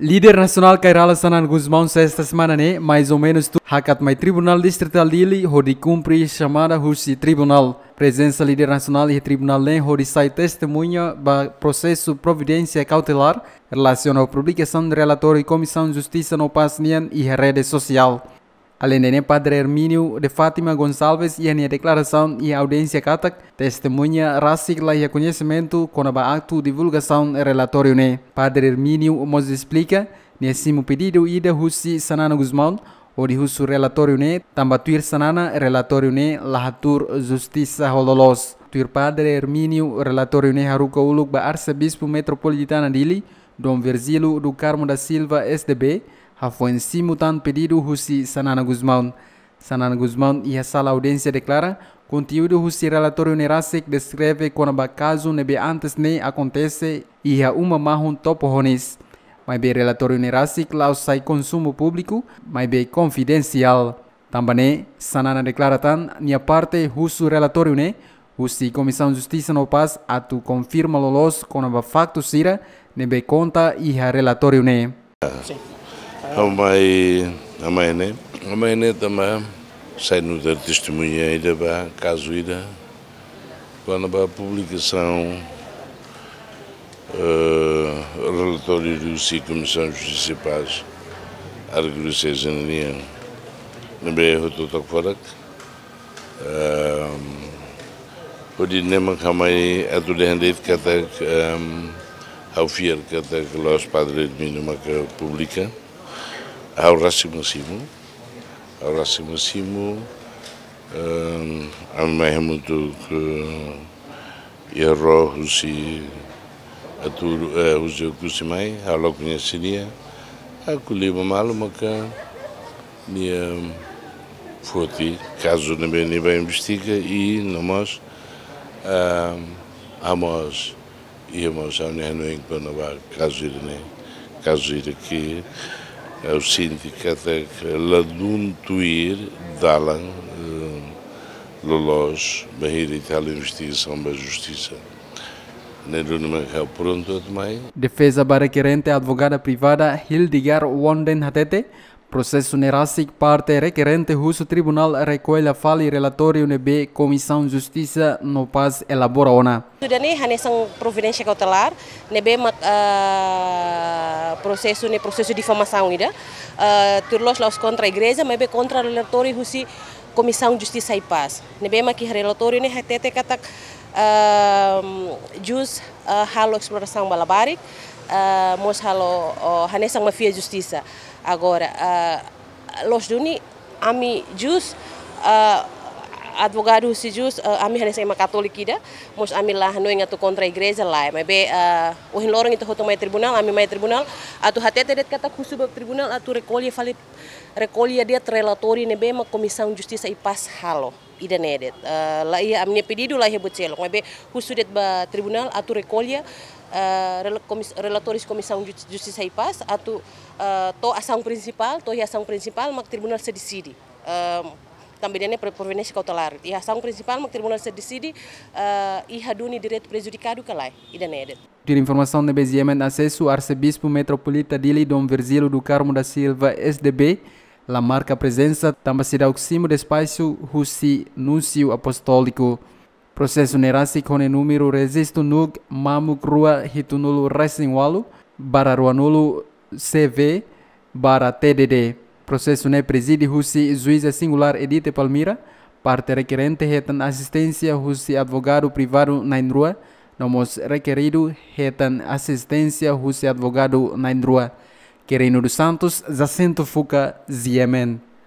Líder nacional Kairala Sanan Guzmão, sexta semana, né? Mais ou menos tu. Hakat mai Tribunal Distrital Dili, Hodi cumpri chamada Husi Tribunal. Presença líder nacional e tribunal Len, né, Hodi sai testemunha ba processo providência cautelar relacionado publicação de relatório e comissão de justiça no PASNIAN e rede social. Além Padre Hermínio de Fátima Gonçalves e a declaração e audiência CATAC, testemunha Racicla e conhecimento com a ato divulgação relatório né. Padre Hermínio nos explica, nesse pedido e da Sanana Guzmão, o de Russo relatório né, tambatuir Sanana relatório né, lahatur justiça hololos. Tuir Padre Hermínio relatório né haruka uluk ba Arcebispo Metropolitana Dili, Dom Verzilo do Carmo da Silva SDB, Rafael Simutan pedido Russi Sanana Guzmão. Sanana Guzmão e a sala audiência declara conteúdo Russi relatório Nerasek descreve quando caso nebe antes nem acontece e a uma marrom topo honis. Mas bem relatório Nerasek lá sai consumo público, mas bem confidencial. Também Sanana declara tan, minha parte Russo relatório ne, Usi Comissão de Justiça no Paz atu confirma lolos quando a facto sira nebe conta e a relatório ne. Sim. Amei, amei, né? Amei, né, também. Sei no da testemunheira, vá, caso ira. Quando eh, a publicação, uh, relatório do SIC Comissão Justiça e Paz, Argulho Cezanania, na BR isso nem Odi nema a tudo dehendit que até eh, ao FIER, que até que lá os padres de mim numa pública aurasi musimu ao musimu A ao mesmo do que eh, errou se a tudo que mai a lo conheceria a colima mal maca minha nia foti caso não bem nem bem investiga e nós ehm, a amos íamos ao neném é quando vai caso ir nem caso ir aqui é o sindikatek Laduntuir Dalan eh, Lolós Bahir e Tal Investigação da Justiça. É Defesa para a advogada privada Hildegard Wonden Hatete Processo Neracic parte requerente russo tribunal recolha fala e relatório NB Comissão Justiça no Paz elabora ona. Sudah ni hanya sang providência cautelar NB mat eh, processo ne processo de difamação ida uh, eh, turlos laus contra a igreja NB contra relatório russo Comissão Justiça e Paz. NB maki relatório ne hetete katak uh, eh, jus uh, halo exploração balabarik uh, ah, mos halo hanesang mafia e justisa agora ah, los duni ami jus ah, advogado sijus uh, eh, ami hane katolik katolikida mos ami lah, no inga tu kontra igreja lah mebe uh, eh, ohin lorong itu hotu mai tribunal ami mai tribunal atu hati det kata bab tribunal atu rekolia valid, rekolia dia relatori nebe ma komisang justiça ipas halo ida nedet uh, eh, la ia amne pedido la hebut iya selo mebe husudet ba tribunal atu rekolia Uh, comis, relatores comissão de justiça e atu uh, to asang prinsipal to iya asang prinsipal mak tribunal sedisidi. uh, também é para proveniência cautelar. E a ação principal, o tribunal se decide, uh, e raduni direito prejudicado que lá, é, e da nede. Tira informação de Beziemen, acesso ao arcebispo metropolita Dili Dom Virgílio do Carmo da Silva, SDB, la marca presença, também será o cimo de espaço Rússia, Núcio Apostólico. Processo nerasi com o número resisto nug mamuk rua hitunulu resinwalu, bararuanulu CV, bara TDD. Processo ne né? presidi husi juíza é singular Edite Palmira, parte requerente retan assistência husi advogado privado na Indrua, nomos requerido retan assistência husi advogado na Indrua. Querendo dos Santos, Jacinto Fuca, Ziemen.